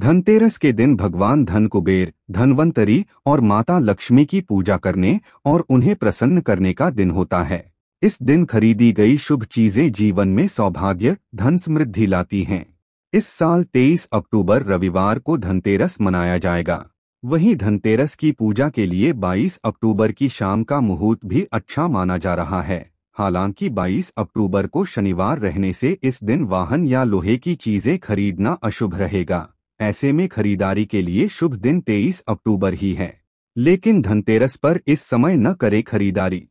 धनतेरस के दिन भगवान धन कुबेर धनवंतरी और माता लक्ष्मी की पूजा करने और उन्हें प्रसन्न करने का दिन होता है इस दिन खरीदी गई शुभ चीजें जीवन में सौभाग्य धन समृद्धि लाती हैं इस साल 23 अक्टूबर रविवार को धनतेरस मनाया जाएगा वहीं धनतेरस की पूजा के लिए 22 अक्टूबर की शाम का मुहूर्त भी अच्छा माना जा रहा है हालांकि 22 अक्टूबर को शनिवार रहने से इस दिन वाहन या लोहे की चीजें खरीदना अशुभ रहेगा ऐसे में खरीदारी के लिए शुभ दिन 23 अक्टूबर ही है लेकिन धनतेरस पर इस समय न करें खरीदारी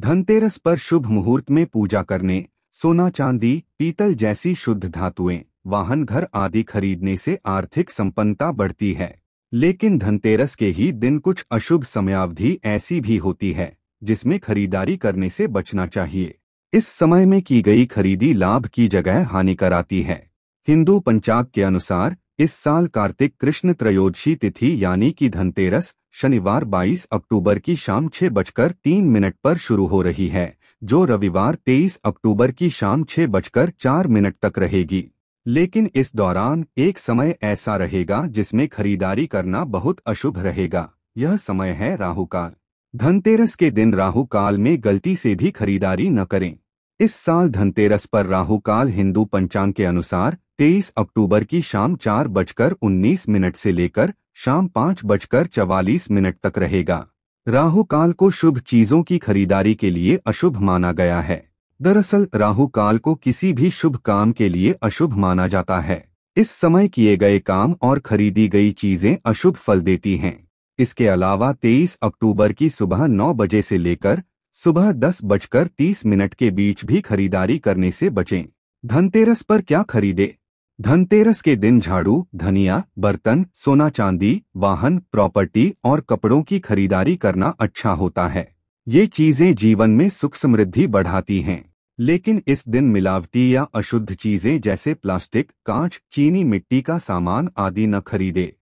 धनतेरस पर शुभ मुहूर्त में पूजा करने सोना चांदी पीतल जैसी शुद्ध धातुएं वाहन घर आदि खरीदने से आर्थिक संपन्नता बढ़ती है लेकिन धनतेरस के ही दिन कुछ अशुभ समयावधि ऐसी भी होती है जिसमें खरीदारी करने से बचना चाहिए इस समय में की गई खरीदी लाभ की जगह हानि कराती है हिंदू पंचाग के अनुसार इस साल कार्तिक कृष्ण त्रयोदशी तिथि यानी कि धनतेरस शनिवार 22 अक्टूबर की शाम छह बजकर तीन मिनट पर शुरू हो रही है जो रविवार 23 अक्टूबर की शाम छह बजकर चार मिनट तक रहेगी लेकिन इस दौरान एक समय ऐसा रहेगा जिसमें खरीदारी करना बहुत अशुभ रहेगा यह समय है राहु काल धनतेरस के दिन राहु काल में गलती से भी खरीदारी न करें इस साल धनतेरस पर राहु काल हिंदू पंचांग के अनुसार तेईस अक्टूबर की शाम चार बजकर उन्नीस मिनट से लेकर शाम पाँच बजकर चवालीस मिनट तक रहेगा राहु काल को शुभ चीजों की खरीदारी के लिए अशुभ माना गया है दरअसल राहु काल को किसी भी शुभ काम के लिए अशुभ माना जाता है इस समय किए गए काम और खरीदी गई चीजें अशुभ फल देती हैं इसके अलावा 23 अक्टूबर की सुबह नौ बजे से लेकर सुबह दस बजकर तीस मिनट के बीच भी खरीदारी करने से बचें धनतेरस पर क्या खरीदे धनतेरस के दिन झाड़ू धनिया बर्तन सोना चांदी वाहन प्रॉपर्टी और कपड़ों की खरीदारी करना अच्छा होता है ये चीजें जीवन में सुख समृद्धि बढ़ाती हैं लेकिन इस दिन मिलावटी या अशुद्ध चीजें जैसे प्लास्टिक कांच चीनी मिट्टी का सामान आदि न खरीदे